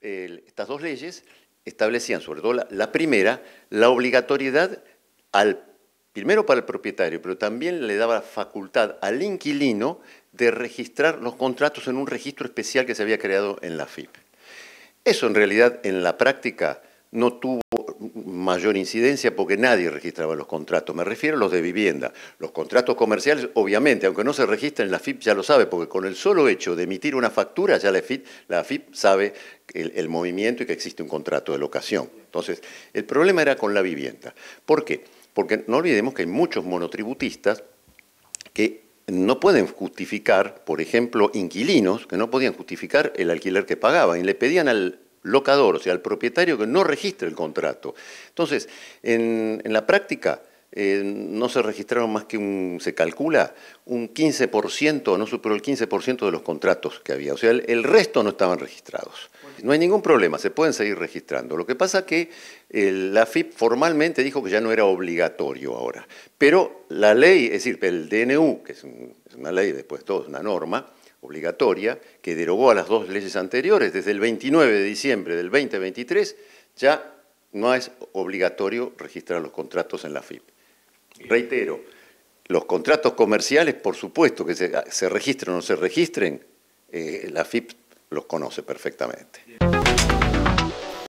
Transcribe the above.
estas dos leyes establecían, sobre todo la, primera, la obligatoriedad al primero para el propietario, pero también le daba facultad al inquilino de registrar los contratos en un registro especial que se había creado en la FIP. Eso en realidad en la práctica no tuvo mayor incidencia porque nadie registraba los contratos. Me refiero a los de vivienda. Los contratos comerciales, obviamente, aunque no se registren, la FIP ya lo sabe, porque con el solo hecho de emitir una factura, ya la FIP, sabe el movimiento y que existe un contrato de locación. Entonces, el problema era con la vivienda. ¿Por qué? Porque no olvidemos que hay muchos monotributistas que no pueden justificar, por ejemplo, inquilinos que no podían justificar el alquiler que pagaban y le pedían al locador, o sea, el propietario que no registre el contrato. Entonces, en, la práctica eh, no se registraron más que un, se calcula, un 15%, no superó el 15% de los contratos que había. O sea, el, resto no estaban registrados. No hay ningún problema, se pueden seguir registrando. Lo que pasa es que eh, la FIP formalmente dijo que ya no era obligatorio ahora. Pero la ley, es decir, el DNU, que es, una ley, después todo es una norma, obligatoria que derogó a las dos leyes anteriores. Desde el 29 de diciembre del 2023 ya no es obligatorio registrar los contratos en la FIP. Reitero, los contratos comerciales, por supuesto, que se, registren o no se registren, eh, la FIP los conoce perfectamente.